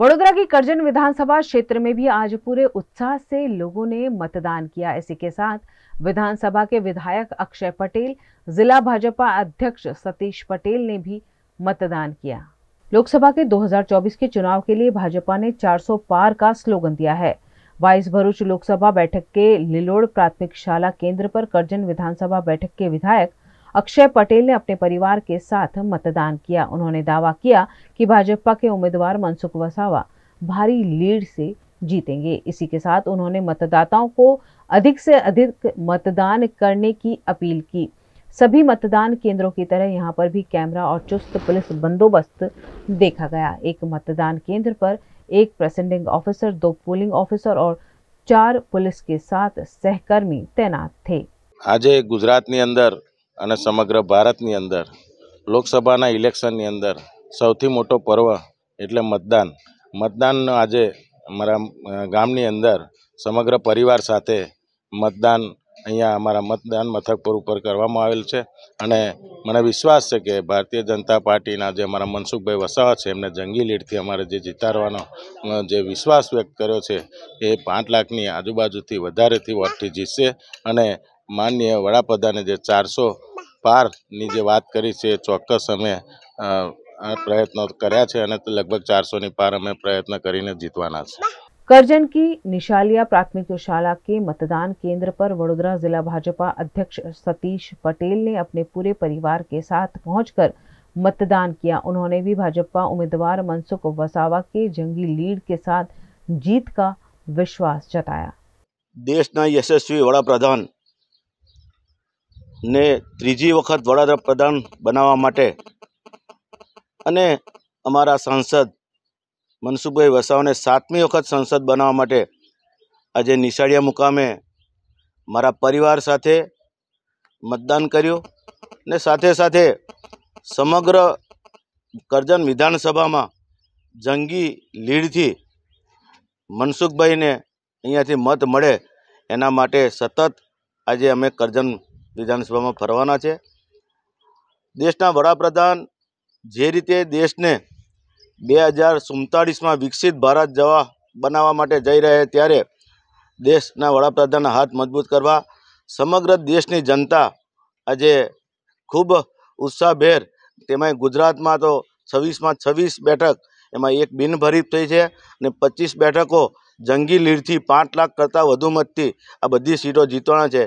वडोदरा की करजन विधानसभा क्षेत्र में भी आज पूरे उत्साह से लोगों ने मतदान किया इसी के साथ विधानसभा के विधायक अक्षय पटेल जिला भाजपा अध्यक्ष सतीश पटेल ने भी मतदान किया लोकसभा के 2024 के चुनाव के लिए भाजपा ने 400 पार का स्लोगन दिया है बाईस भरूच लोकसभा बैठक के लिलोड़ प्राथमिक शाला केंद्र पर करजन विधानसभा बैठक के विधायक अक्षय पटेल ने अपने परिवार के साथ मतदान किया उन्होंने दावा किया कि भाजपा के उम्मीदवार मनसुख वसावा भारी लीड से जीतेंगे इसी के साथ उन्होंने मतदाताओं को अधिक से अधिक मतदान करने की अपील की सभी मतदान केंद्रों की तरह यहां पर भी कैमरा और चुस्त पुलिस बंदोबस्त देखा गया एक मतदान केंद्र पर एक प्रेसेंडिंग ऑफिसर दो पोलिंग ऑफिसर और चार पुलिस के साथ सहकर्मी तैनात थे आज गुजरात अंदर અને સમગ્ર ભારતની અંદર લોકસભાના ઇલેક્શનની અંદર સૌથી મોટો પર્વ એટલે મતદાન મતદાનનો આજે અમારા ગામની અંદર સમગ્ર પરિવાર સાથે મતદાન અહીંયા અમારા મતદાન મથક પર ઉપર કરવામાં આવેલ છે અને મને વિશ્વાસ છે કે ભારતીય જનતા પાર્ટીના જે અમારા મનસુખભાઈ વસાવા છે એમને જંગી લીડથી અમારે જે જીતાડવાનો જે વિશ્વાસ વ્યક્ત કર્યો છે એ પાંચ લાખની આજુબાજુથી વધારેથી વોટથી જીતશે અને માનનીય વડાપ્રધાને જે ચારસો पार જે વાત કરી છે એ ચોક્કસ અમે પ્રયત્નો કર્યા છે અને લગભગ ચારસોની પાર અમે પ્રયત્ન करजन की निशालिया प्राथमिक शाला के मतदान केंद्र पर वडोदरा जिला भाजपा अध्यक्ष सतीश पटेल ने अपने पूरे परिवार के साथ पहुंचकर मतदान किया उन्होंने भी भाजपा उम्मीदवार मनसुख वसावा के जंगी लीड के साथ जीत का विश्वास जताया देश न यशस्वी वड़ा प्रधान ને ત્રીજી વખત વડાપ્રધાન બનાવવા માટે અને અમારા સાંસદ મનસુખભાઈ વસાવને સાતમી વખત સંસદ બનાવવા માટે આજે નિશાળિયા મુકામે મારા પરિવાર સાથે મતદાન કર્યું ને સાથે સાથે સમગ્ર કરજણ વિધાનસભામાં જંગી લીડથી મનસુખભાઈને અહીંયાથી મત મળે એના માટે સતત આજે અમે કરજણ વિધાનસભામાં ફરવાના છે દેશના વડાપ્રધાન જે રીતે દેશને બે હજાર સુડતાળીસમાં વિકસિત ભારત જવા બનાવવા માટે જઈ રહ્યા ત્યારે દેશના વડાપ્રધાનના હાથ મજબૂત કરવા સમગ્ર દેશની જનતા આજે ખૂબ ઉત્સાહભેર તેમાં ગુજરાતમાં તો છવ્વીસમાં છવ્વીસ બેઠક એમાં એક બિનભરીફ થઈ છે અને પચીસ બેઠકો જંગી લીડથી પાંચ લાખ કરતાં વધુ મતથી આ બધી સીટો જીતવાના છે